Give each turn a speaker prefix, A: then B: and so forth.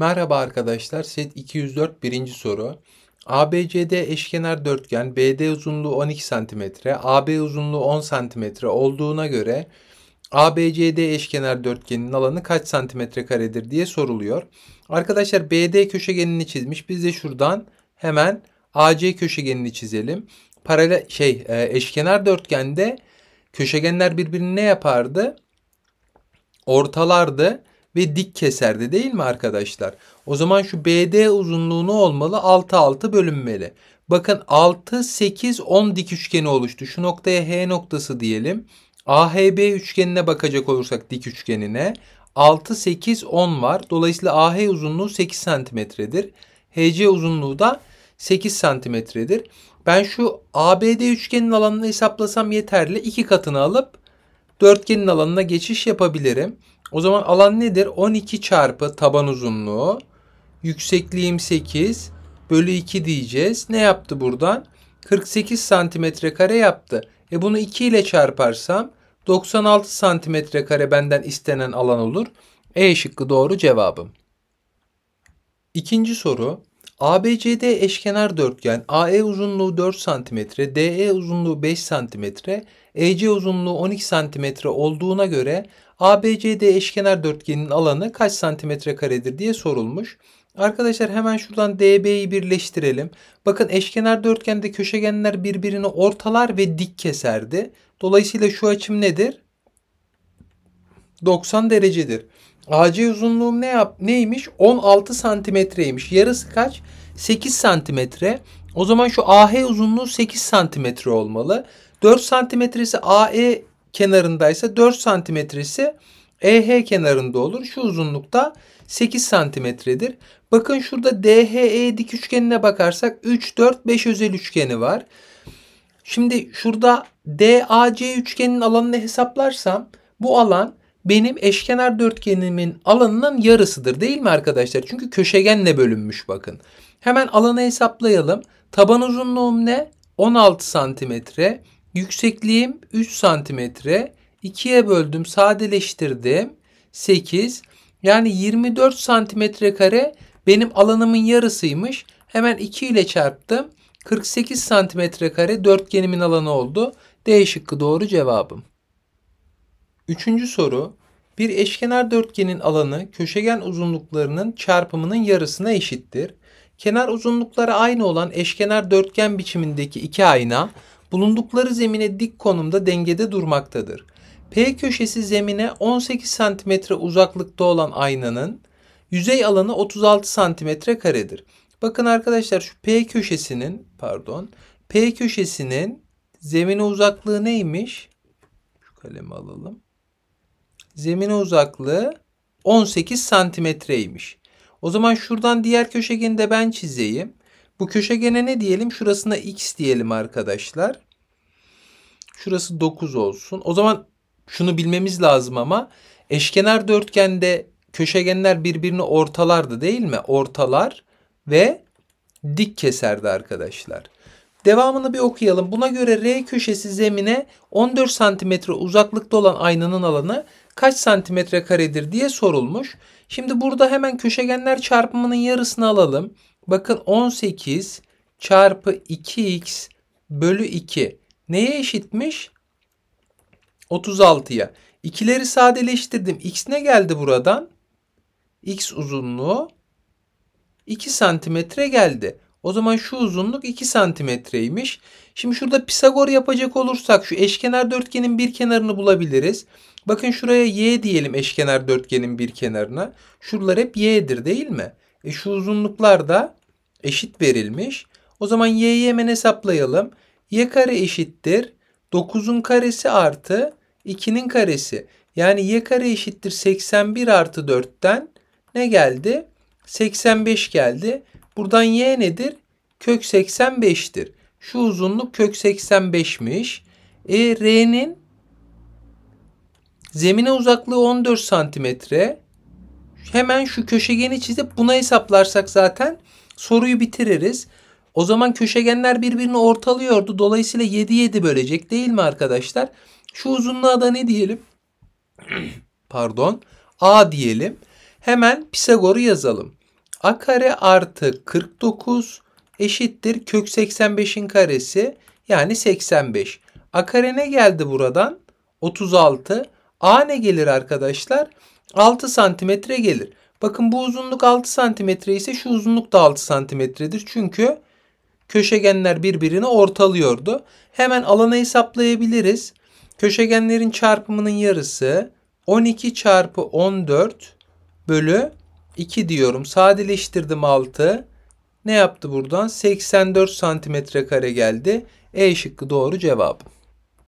A: Merhaba arkadaşlar. Set 204 birinci soru. ABCD eşkenar dörtgen BD uzunluğu 12 cm, AB uzunluğu 10 cm olduğuna göre ABCD eşkenar dörtgenin alanı kaç santimetre karedir diye soruluyor. Arkadaşlar BD köşegenini çizmiş. Biz de şuradan hemen AC köşegenini çizelim. Paralel şey e, eşkenar dörtgende köşegenler birbirini ne yapardı? Ortalardı ve dik keserdi değil mi arkadaşlar? O zaman şu BD uzunluğunu olmalı 6 6 bölünmeli. Bakın 6 8 10 dik üçgeni oluştu. Şu noktaya H noktası diyelim. AHB üçgenine bakacak olursak dik üçgenine 6 8 10 var. Dolayısıyla AH uzunluğu 8 santimetredir. HC uzunluğu da 8 santimetredir. Ben şu ABD üçgenin alanını hesaplasam yeterli. 2 katını alıp dörtgenin alanına geçiş yapabilirim. O zaman alan nedir? 12 çarpı taban uzunluğu. Yüksekliğim 8 bölü 2 diyeceğiz. Ne yaptı buradan? 48 santimetre kare yaptı. E bunu 2 ile çarparsam 96 santimetre kare benden istenen alan olur. E şıkkı doğru cevabım. İkinci soru ABCD eşkenar dörtgen AE uzunluğu 4 cm, DE uzunluğu 5 cm, EC uzunluğu 12 cm olduğuna göre ABCD eşkenar dörtgenin alanı kaç santimetre karedir diye sorulmuş. Arkadaşlar hemen şuradan DB'yi birleştirelim. Bakın eşkenar dörtgende köşegenler birbirini ortalar ve dik keserdi. Dolayısıyla şu açım nedir? 90 derecedir. AC uzunluğum ne yap neymiş? 16 santimetreymiş. Yarısı kaç? 8 santimetre. O zaman şu AH uzunluğu 8 santimetre olmalı. 4 santimetresi AE kenarındaysa 4 santimetresi EH kenarında olur. Şu uzunlukta 8 santimetredir. Bakın şurada DHE dik üçgenine bakarsak 3, 4, 5 özel üçgeni var. Şimdi şurada DAC üçgenin alanını hesaplarsam bu alan benim eşkenar dörtgenimin alanının yarısıdır değil mi arkadaşlar? Çünkü köşegenle bölünmüş bakın. Hemen alanı hesaplayalım. Taban uzunluğum ne? 16 santimetre. Yüksekliğim 3 santimetre. 2'ye böldüm sadeleştirdim. 8 yani 24 santimetre kare benim alanımın yarısıymış. Hemen 2 ile çarptım. 48 santimetre kare dörtgenimin alanı oldu. D şıkkı doğru cevabım. Üçüncü soru. Bir eşkenar dörtgenin alanı köşegen uzunluklarının çarpımının yarısına eşittir. Kenar uzunlukları aynı olan eşkenar dörtgen biçimindeki iki ayna bulundukları zemine dik konumda dengede durmaktadır. P köşesi zemine 18 cm uzaklıkta olan aynanın yüzey alanı 36 cm karedir. Bakın arkadaşlar şu P köşesinin pardon P köşesinin zemine uzaklığı neymiş? Şu kalemi alalım zemine uzaklığı 18 santimetreymiş. O zaman şuradan diğer köşegeni de ben çizeyim. Bu köşegene ne diyelim? Şurasına x diyelim arkadaşlar. Şurası 9 olsun. O zaman şunu bilmemiz lazım ama eşkenar dörtgende köşegenler birbirini ortalardı değil mi? Ortalar ve dik keserdi arkadaşlar. Devamını bir okuyalım. Buna göre R köşesi zemine 14 cm uzaklıkta olan aynanın alanı kaç santimetre karedir diye sorulmuş. Şimdi burada hemen köşegenler çarpımının yarısını alalım. Bakın 18 çarpı 2x bölü 2 neye eşitmiş? 36'ya. İkileri sadeleştirdim. X ne geldi buradan? X uzunluğu 2 santimetre geldi. O zaman şu uzunluk 2 santimetreymiş. Şimdi şurada Pisagor yapacak olursak şu eşkenar dörtgenin bir kenarını bulabiliriz. Bakın şuraya y diyelim eşkenar dörtgenin bir kenarına. Şuralar hep y'dir değil mi? E şu uzunluklar da eşit verilmiş. O zaman y'yi hemen hesaplayalım. y kare eşittir 9'un karesi artı 2'nin karesi. Yani y kare eşittir 81 artı 4'ten ne geldi? 85 geldi. Buradan y nedir? Kök 85'tir. Şu uzunluk kök 85'miş. E r'nin Zemine uzaklığı 14 santimetre. Hemen şu köşegeni çizip buna hesaplarsak zaten soruyu bitiririz. O zaman köşegenler birbirini ortalıyordu. Dolayısıyla 7 7 bölecek değil mi arkadaşlar? Şu uzunluğa da ne diyelim? Pardon. A diyelim. Hemen Pisagor'u yazalım. A kare artı 49 eşittir kök 85'in karesi yani 85. A kare ne geldi buradan? 36. A ne gelir arkadaşlar? 6 santimetre gelir. Bakın bu uzunluk 6 santimetre ise şu uzunluk da 6 santimetredir. Çünkü köşegenler birbirini ortalıyordu. Hemen alanı hesaplayabiliriz. Köşegenlerin çarpımının yarısı 12 çarpı 14 bölü 2 diyorum. Sadeleştirdim 6. Ne yaptı buradan? 84 santimetre kare geldi. E şıkkı doğru cevap.